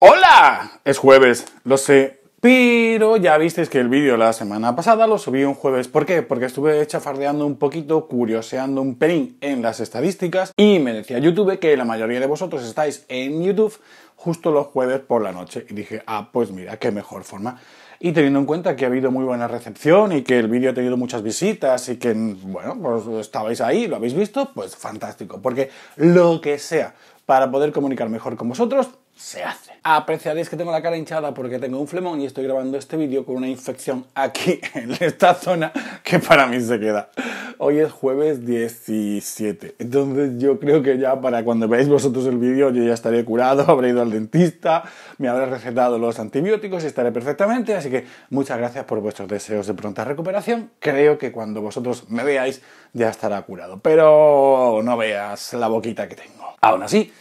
¡Hola! Es jueves, lo sé, pero ya visteis que el vídeo la semana pasada lo subí un jueves. ¿Por qué? Porque estuve chafardeando un poquito, curioseando un pelín en las estadísticas y me decía YouTube que la mayoría de vosotros estáis en YouTube justo los jueves por la noche. Y dije, ah, pues mira, qué mejor forma. Y teniendo en cuenta que ha habido muy buena recepción y que el vídeo ha tenido muchas visitas y que, bueno, pues estabais ahí, lo habéis visto, pues fantástico. Porque lo que sea para poder comunicar mejor con vosotros, se hace. Ah, apreciaréis que tengo la cara hinchada porque tengo un flemón y estoy grabando este vídeo con una infección aquí en esta zona que para mí se queda. Hoy es jueves 17, entonces yo creo que ya para cuando veáis vosotros el vídeo yo ya estaré curado, habré ido al dentista, me habré recetado los antibióticos y estaré perfectamente, así que muchas gracias por vuestros deseos de pronta recuperación. Creo que cuando vosotros me veáis ya estará curado, pero no veas la boquita que tengo. Aún así,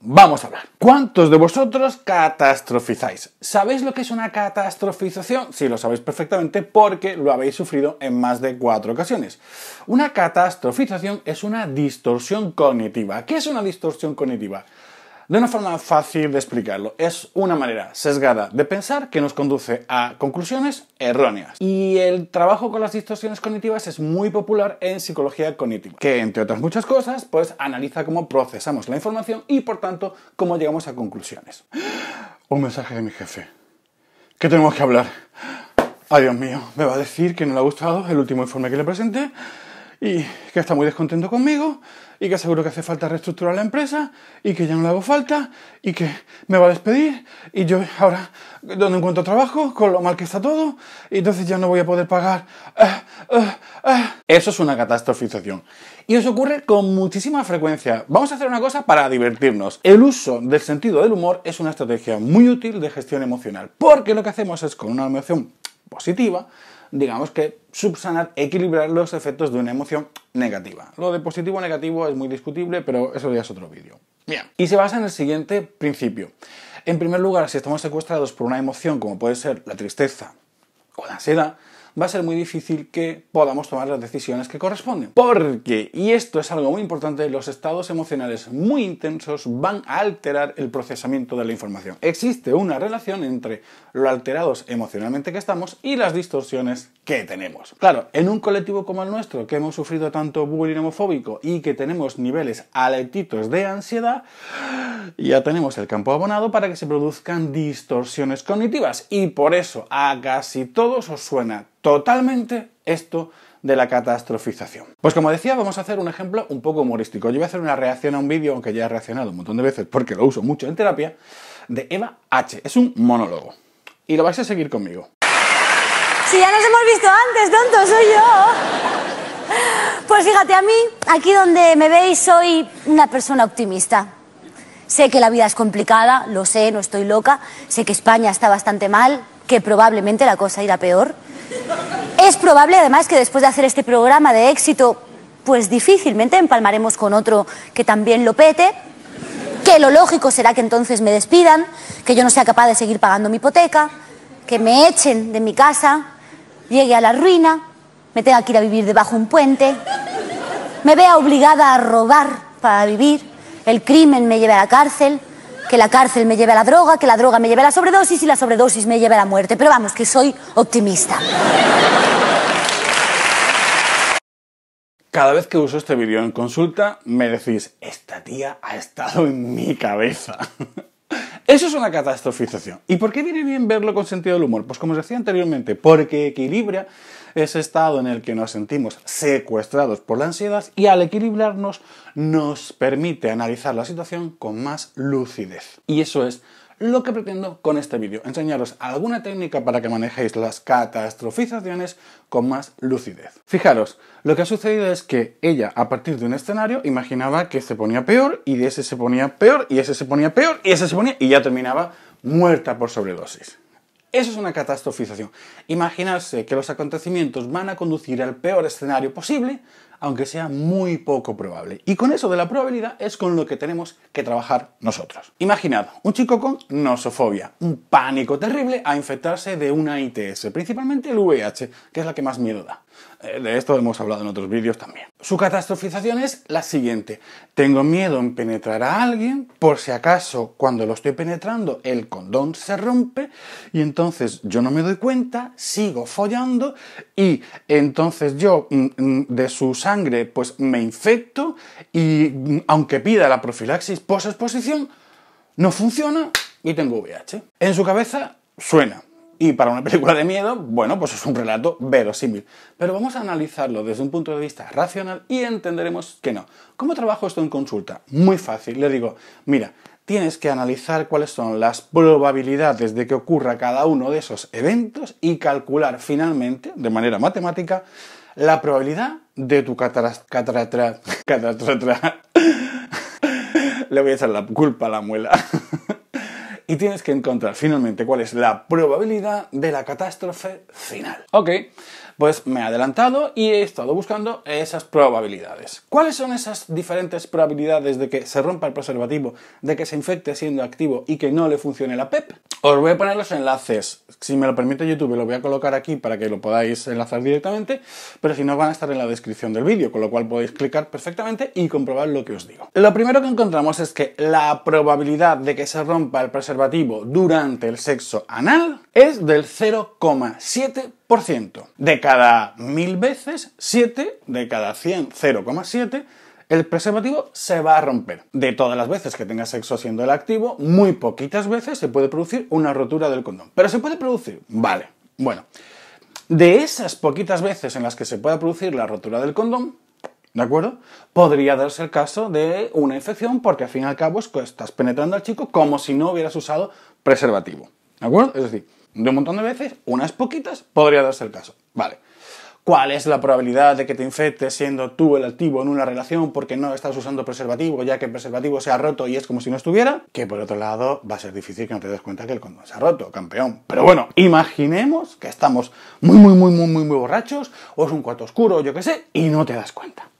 Vamos a hablar. ¿Cuántos de vosotros catastrofizáis? ¿Sabéis lo que es una catastrofización? Sí, lo sabéis perfectamente porque lo habéis sufrido en más de cuatro ocasiones. Una catastrofización es una distorsión cognitiva. ¿Qué es una distorsión cognitiva? de una forma fácil de explicarlo. Es una manera sesgada de pensar que nos conduce a conclusiones erróneas. Y el trabajo con las distorsiones cognitivas es muy popular en psicología cognitiva, que entre otras muchas cosas, pues analiza cómo procesamos la información y por tanto cómo llegamos a conclusiones. Un mensaje de mi jefe. ¿Qué tenemos que hablar? Ay, Dios mío, me va a decir que no le ha gustado el último informe que le presenté y que está muy descontento conmigo y que seguro que hace falta reestructurar la empresa y que ya no le hago falta y que me va a despedir y yo ahora ¿dónde encuentro trabajo con lo mal que está todo y entonces ya no voy a poder pagar. Eh, eh, eh. Eso es una catastrofización. Y eso ocurre con muchísima frecuencia. Vamos a hacer una cosa para divertirnos. El uso del sentido del humor es una estrategia muy útil de gestión emocional porque lo que hacemos es con una emoción positiva digamos que subsanar, equilibrar los efectos de una emoción negativa. Lo de positivo o negativo es muy discutible, pero eso ya es otro vídeo. Bien, y se basa en el siguiente principio. En primer lugar, si estamos secuestrados por una emoción como puede ser la tristeza o la ansiedad, va a ser muy difícil que podamos tomar las decisiones que corresponden. Porque, y esto es algo muy importante, los estados emocionales muy intensos van a alterar el procesamiento de la información. Existe una relación entre lo alterados emocionalmente que estamos y las distorsiones que tenemos. Claro, en un colectivo como el nuestro, que hemos sufrido tanto bullying homofóbico y que tenemos niveles aletitos de ansiedad, ya tenemos el campo abonado para que se produzcan distorsiones cognitivas. Y por eso a casi todos os suena totalmente esto de la catastrofización. Pues como decía, vamos a hacer un ejemplo un poco humorístico. Yo voy a hacer una reacción a un vídeo, aunque ya he reaccionado un montón de veces porque lo uso mucho en terapia, de Eva H. Es un monólogo. Y lo vais a seguir conmigo. Si ya nos hemos visto antes, tonto, soy yo. Pues fíjate, a mí, aquí donde me veis, soy una persona optimista. Sé que la vida es complicada, lo sé, no estoy loca, sé que España está bastante mal, que probablemente la cosa irá peor es probable, además, que después de hacer este programa de éxito, pues difícilmente empalmaremos con otro que también lo pete, que lo lógico será que entonces me despidan, que yo no sea capaz de seguir pagando mi hipoteca, que me echen de mi casa, llegue a la ruina, me tenga que ir a vivir debajo un puente, me vea obligada a robar para vivir, el crimen me lleve a la cárcel, que la cárcel me lleve a la droga, que la droga me lleve a la sobredosis y la sobredosis me lleve a la muerte. Pero vamos, que soy optimista. Cada vez que uso este vídeo en consulta, me decís, esta tía ha estado en mi cabeza. Eso es una catastrofización. ¿Y por qué viene bien verlo con sentido del humor? Pues como os decía anteriormente, porque equilibra ese estado en el que nos sentimos secuestrados por la ansiedad y al equilibrarnos nos permite analizar la situación con más lucidez. Y eso es lo que pretendo con este vídeo, enseñaros alguna técnica para que manejéis las catastrofizaciones con más lucidez. Fijaros, lo que ha sucedido es que ella, a partir de un escenario, imaginaba que se ponía peor, y de ese se ponía peor, y ese se ponía peor, y ese se ponía, y ya terminaba muerta por sobredosis. Eso es una catastrofización. Imaginarse que los acontecimientos van a conducir al peor escenario posible aunque sea muy poco probable. Y con eso de la probabilidad es con lo que tenemos que trabajar nosotros. Imaginad, un chico con nosofobia, un pánico terrible a infectarse de una ITS, principalmente el VIH, que es la que más miedo da. Eh, de esto hemos hablado en otros vídeos también. Su catastrofización es la siguiente. Tengo miedo en penetrar a alguien, por si acaso cuando lo estoy penetrando el condón se rompe y entonces yo no me doy cuenta, sigo follando y entonces yo mm, mm, de sus pues me infecto y mm, aunque pida la profilaxis exposición no funciona y tengo VIH. En su cabeza suena. Y para una película de miedo, bueno, pues es un relato verosímil. Pero vamos a analizarlo desde un punto de vista racional y entenderemos que no. ¿Cómo trabajo esto en consulta? Muy fácil. Le digo, mira, tienes que analizar cuáles son las probabilidades de que ocurra cada uno de esos eventos y calcular finalmente, de manera matemática, la probabilidad de tu catástrofe cataratra, le voy a echar la culpa a la muela. y tienes que encontrar finalmente cuál es la probabilidad de la catástrofe final. Ok, pues me he adelantado y he estado buscando esas probabilidades. ¿Cuáles son esas diferentes probabilidades de que se rompa el preservativo, de que se infecte siendo activo y que no le funcione la PEP? E os voy a poner los enlaces. Si me lo permite YouTube, lo voy a colocar aquí para que lo podáis enlazar directamente, pero si no, van a estar en la descripción del vídeo, con lo cual podéis clicar perfectamente y comprobar lo que os digo. Lo primero que encontramos es que la probabilidad de que se rompa el preservativo durante el sexo anal es del 0,7% de cada mil veces, 7 de cada 100, 0,7, el preservativo se va a romper. De todas las veces que tengas sexo siendo el activo, muy poquitas veces se puede producir una rotura del condón. Pero se puede producir, vale. Bueno, de esas poquitas veces en las que se pueda producir la rotura del condón, ¿De acuerdo? Podría darse el caso de una infección porque al fin y al cabo estás penetrando al chico como si no hubieras usado preservativo. ¿De acuerdo? Es decir, de un montón de veces, unas poquitas, podría darse el caso. Vale. ¿Cuál es la probabilidad de que te infectes siendo tú el activo en una relación porque no estás usando preservativo, ya que el preservativo se ha roto y es como si no estuviera? Que por otro lado va a ser difícil que no te des cuenta que el condón se ha roto, campeón. Pero bueno, imaginemos que estamos muy, muy, muy, muy, muy, muy borrachos, o es un cuarto oscuro, yo qué sé, y no te das cuenta.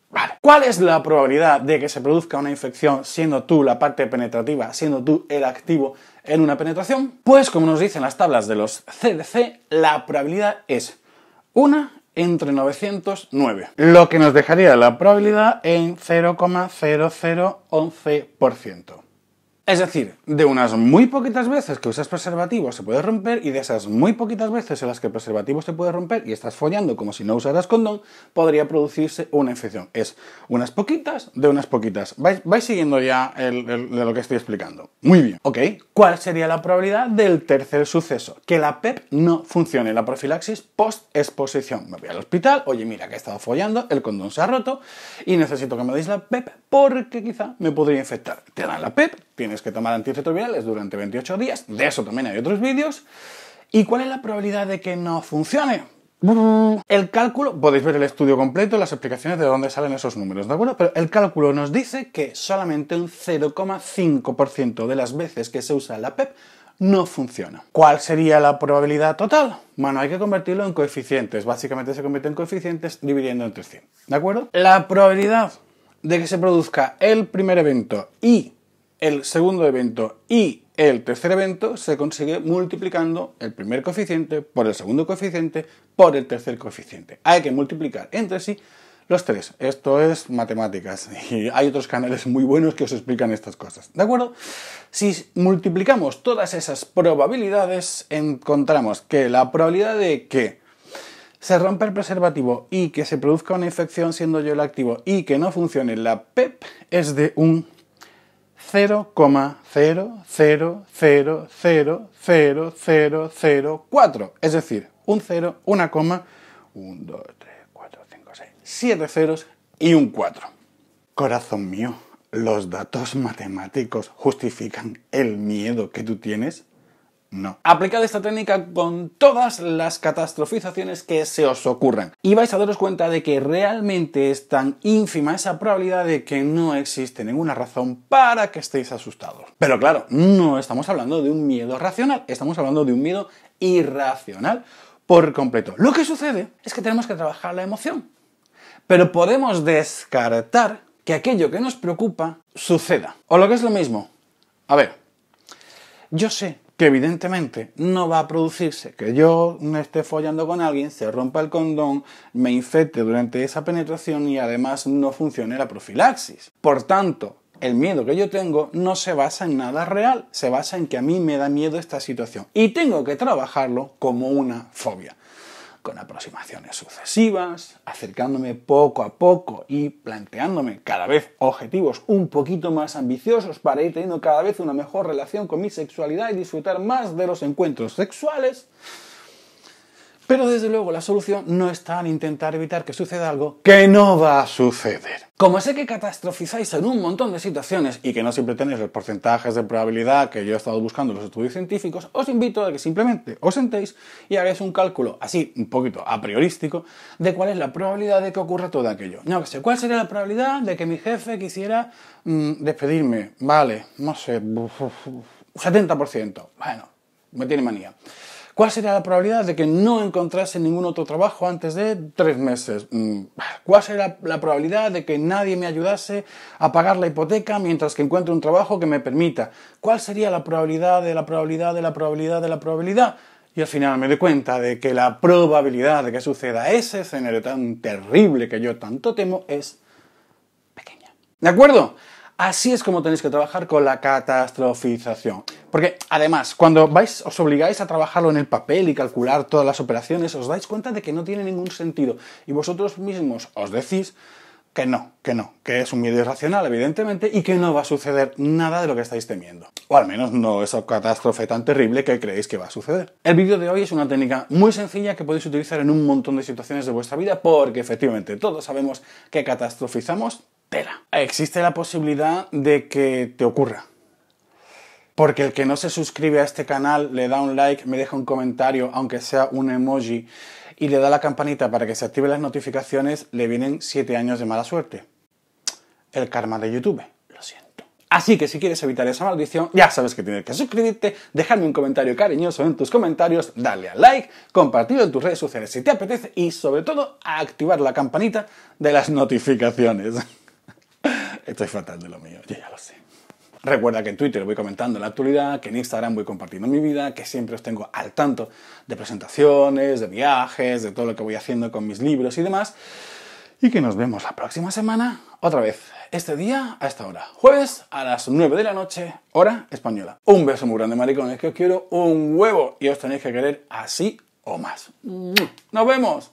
¿Cuál es la probabilidad de que se produzca una infección siendo tú la parte penetrativa, siendo tú el activo en una penetración? Pues como nos dicen las tablas de los CDC, la probabilidad es 1 entre 909, lo que nos dejaría la probabilidad en 0,0011%. Es decir, de unas muy poquitas veces que usas preservativo se puede romper y de esas muy poquitas veces en las que el preservativo se puede romper y estás follando como si no usaras condón, podría producirse una infección. Es unas poquitas de unas poquitas. Vais, siguiendo ya de lo que estoy explicando. Muy bien. Ok, ¿cuál sería la probabilidad del tercer suceso? Que la PEP e no funcione, la profilaxis post-exposición. Me voy al hospital, oye, mira que he estado follando, el condón se ha roto y necesito que me deis la PEP e porque quizá me podría infectar. Te dan la PEP, e tienes que tomar antirretrovirales durante 28 días, de eso también hay otros vídeos. ¿Y cuál es la probabilidad de que no funcione? Mm, el cálculo, podéis ver el estudio completo, las explicaciones de dónde salen esos números, ¿de acuerdo? Pero el cálculo nos dice que solamente un 0,5% de las veces que se usa la PEP e no funciona. ¿Cuál sería la probabilidad total? Bueno, hay que convertirlo en coeficientes. Básicamente se convierte en coeficientes dividiendo entre 100, ¿de acuerdo? La probabilidad de que se produzca el primer evento y el segundo evento y el tercer evento se consigue multiplicando el primer coeficiente por el segundo coeficiente por el tercer coeficiente. Hay que multiplicar entre sí los tres. Esto es matemáticas y hay otros canales muy buenos que os explican estas cosas. ¿De acuerdo? Si multiplicamos todas esas probabilidades, encontramos que la probabilidad de que se rompa el preservativo y que se produzca una infección siendo yo el activo y que no funcione la PEP e es de un 0,0000004. Es decir, un 0, una coma, 1, 2, 3, 4, 5, 6, 7 ceros y un 4. Corazón mío, ¿los datos matemáticos justifican el miedo que tú tienes? No. Aplicad esta técnica con todas las catastrofizaciones que se os ocurran y vais a daros cuenta de que realmente es tan ínfima esa probabilidad de que no existe ninguna razón para que estéis asustados. Pero claro, no estamos hablando de un miedo racional, estamos hablando de un miedo irracional por completo. Lo que sucede es que tenemos que trabajar la emoción, pero podemos descartar que aquello que nos preocupa suceda. O lo que es lo mismo. A ver, yo sé que evidentemente no va a producirse que yo me esté follando con alguien, se rompa el condón, me infecte durante esa penetración y además no funcione la profilaxis. Por tanto, el miedo que yo tengo no se basa en nada real, se basa en que a mí me da miedo esta situación y tengo que trabajarlo como una fobia con aproximaciones sucesivas, acercándome poco a poco y planteándome cada vez objetivos un poquito más ambiciosos para ir teniendo cada vez una mejor relación con mi sexualidad y disfrutar más de los encuentros sexuales, pero desde luego la solución no está en intentar evitar que suceda algo que no va a suceder. Como sé que catastrofizáis en un montón de situaciones y que no siempre tenéis los porcentajes de probabilidad que yo he estado buscando en los estudios científicos, os invito a que simplemente os sentéis y hagáis un cálculo así un poquito a priorístico de cuál es la probabilidad de que ocurra todo aquello. No sé, ¿cuál sería la probabilidad de que mi jefe quisiera mm, despedirme? Vale, no sé, 70%. Bueno, me tiene manía. ¿Cuál sería la probabilidad de que no encontrase ningún otro trabajo antes de tres meses? Mm, ¿Cuál sería la probabilidad de que nadie me ayudase a pagar la hipoteca mientras que encuentre un trabajo que me permita? ¿Cuál sería la probabilidad de la probabilidad de la probabilidad de la probabilidad? Y al final me doy cuenta de que la probabilidad de que suceda ese escenario tan terrible que yo tanto temo es pequeña. ¿De acuerdo? Así es como tenéis que trabajar con la catastrofización. Porque además, cuando vais, os obligáis a trabajarlo en el papel y calcular todas las operaciones, os dais cuenta de que no tiene ningún sentido. Y vosotros mismos os decís que no, que no, que es un miedo irracional, evidentemente, y que no va a suceder nada de lo que estáis temiendo. O al menos no esa catástrofe tan terrible que creéis que va a suceder. El vídeo de hoy es una técnica muy sencilla que podéis utilizar en un montón de situaciones de vuestra vida, porque efectivamente todos sabemos que catastrofizamos Existe la posibilidad de que te ocurra. Porque el que no se suscribe a este canal, le da un like, me deja un comentario, aunque sea un emoji, y le da la campanita para que se activen las notificaciones, le vienen 7 años de mala suerte. El karma de YouTube, lo siento. Así que si quieres evitar esa maldición, ya sabes que tienes que suscribirte, dejarme un comentario cariñoso en tus comentarios, darle al like, compartirlo en tus redes sociales si te apetece y sobre todo activar la campanita de las notificaciones. Estoy fatal de lo mío, yo ya lo sé. Recuerda que en Twitter voy comentando la actualidad, que en Instagram voy compartiendo mi vida, que siempre os tengo al tanto de presentaciones, de viajes, de todo lo que voy haciendo con mis libros y demás. Y que nos vemos la próxima semana, otra vez, este día a esta hora, jueves a las 9 de la noche, hora española. Un beso muy grande, maricones, que os quiero un huevo y os tenéis que querer así o más. ¡Nos vemos!